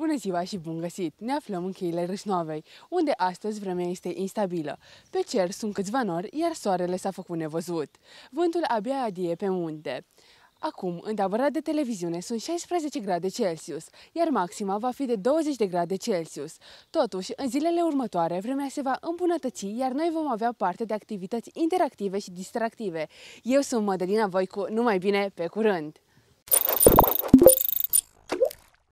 Bună ziua și bun găsit! Ne aflăm în cheile Râșnoavei, unde astăzi vremea este instabilă. Pe cer sunt câțiva nori, iar soarele s-a făcut nevăzut. Vântul abia adie pe munte. Acum, în tabăra de televiziune sunt 16 grade Celsius, iar maxima va fi de 20 de grade Celsius. Totuși, în zilele următoare, vremea se va îmbunătăți, iar noi vom avea parte de activități interactive și distractive. Eu sunt Mădălina Voicu, numai bine, pe curând!